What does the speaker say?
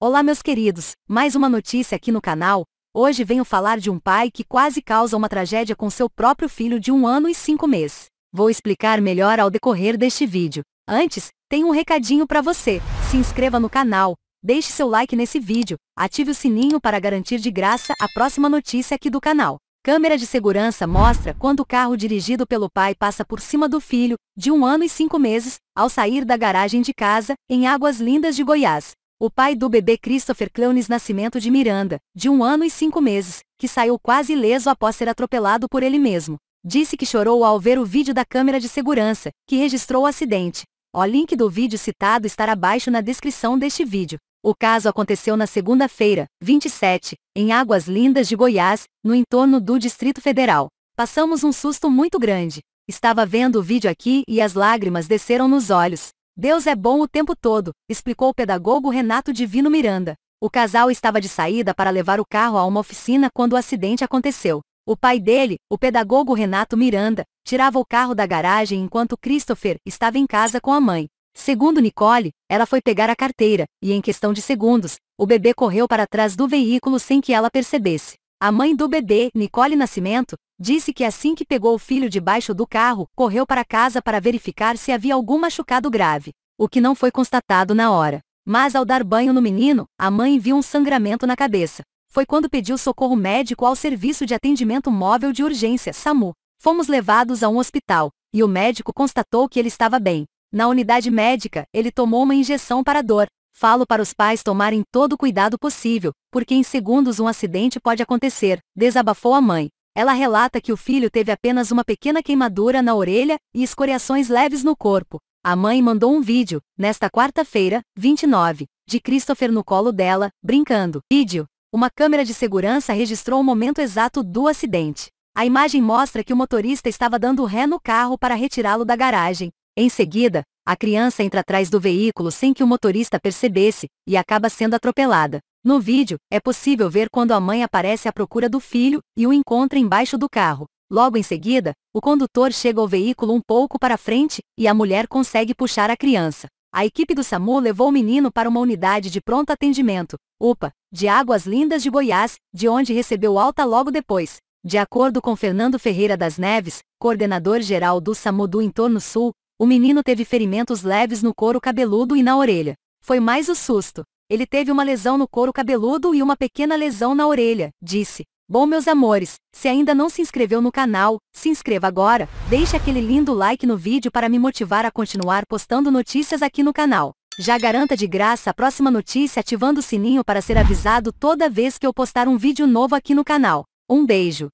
Olá meus queridos, mais uma notícia aqui no canal. Hoje venho falar de um pai que quase causa uma tragédia com seu próprio filho de um ano e cinco meses. Vou explicar melhor ao decorrer deste vídeo. Antes, tenho um recadinho para você. Se inscreva no canal, deixe seu like nesse vídeo, ative o sininho para garantir de graça a próxima notícia aqui do canal. Câmera de segurança mostra quando o carro dirigido pelo pai passa por cima do filho, de um ano e cinco meses, ao sair da garagem de casa, em Águas Lindas de Goiás o pai do bebê Christopher Clones, Nascimento de Miranda, de um ano e cinco meses, que saiu quase ileso após ser atropelado por ele mesmo. Disse que chorou ao ver o vídeo da câmera de segurança, que registrou o acidente. O link do vídeo citado estará abaixo na descrição deste vídeo. O caso aconteceu na segunda-feira, 27, em Águas Lindas de Goiás, no entorno do Distrito Federal. Passamos um susto muito grande. Estava vendo o vídeo aqui e as lágrimas desceram nos olhos. Deus é bom o tempo todo, explicou o pedagogo Renato Divino Miranda. O casal estava de saída para levar o carro a uma oficina quando o acidente aconteceu. O pai dele, o pedagogo Renato Miranda, tirava o carro da garagem enquanto Christopher estava em casa com a mãe. Segundo Nicole, ela foi pegar a carteira, e em questão de segundos, o bebê correu para trás do veículo sem que ela percebesse. A mãe do bebê, Nicole Nascimento, Disse que assim que pegou o filho debaixo do carro, correu para casa para verificar se havia algum machucado grave, o que não foi constatado na hora. Mas ao dar banho no menino, a mãe viu um sangramento na cabeça. Foi quando pediu socorro médico ao Serviço de Atendimento Móvel de Urgência, SAMU. Fomos levados a um hospital, e o médico constatou que ele estava bem. Na unidade médica, ele tomou uma injeção para dor. Falo para os pais tomarem todo o cuidado possível, porque em segundos um acidente pode acontecer, desabafou a mãe. Ela relata que o filho teve apenas uma pequena queimadura na orelha e escoriações leves no corpo. A mãe mandou um vídeo, nesta quarta-feira, 29, de Christopher no colo dela, brincando. Vídeo. Uma câmera de segurança registrou o momento exato do acidente. A imagem mostra que o motorista estava dando ré no carro para retirá-lo da garagem. Em seguida, a criança entra atrás do veículo sem que o motorista percebesse e acaba sendo atropelada. No vídeo, é possível ver quando a mãe aparece à procura do filho e o encontra embaixo do carro. Logo em seguida, o condutor chega ao veículo um pouco para frente e a mulher consegue puxar a criança. A equipe do SAMU levou o menino para uma unidade de pronto atendimento, UPA, de Águas Lindas de Goiás, de onde recebeu alta logo depois. De acordo com Fernando Ferreira das Neves, coordenador-geral do SAMU do Entorno Sul, o menino teve ferimentos leves no couro cabeludo e na orelha. Foi mais o susto. Ele teve uma lesão no couro cabeludo e uma pequena lesão na orelha, disse. Bom, meus amores, se ainda não se inscreveu no canal, se inscreva agora, deixe aquele lindo like no vídeo para me motivar a continuar postando notícias aqui no canal. Já garanta de graça a próxima notícia ativando o sininho para ser avisado toda vez que eu postar um vídeo novo aqui no canal. Um beijo!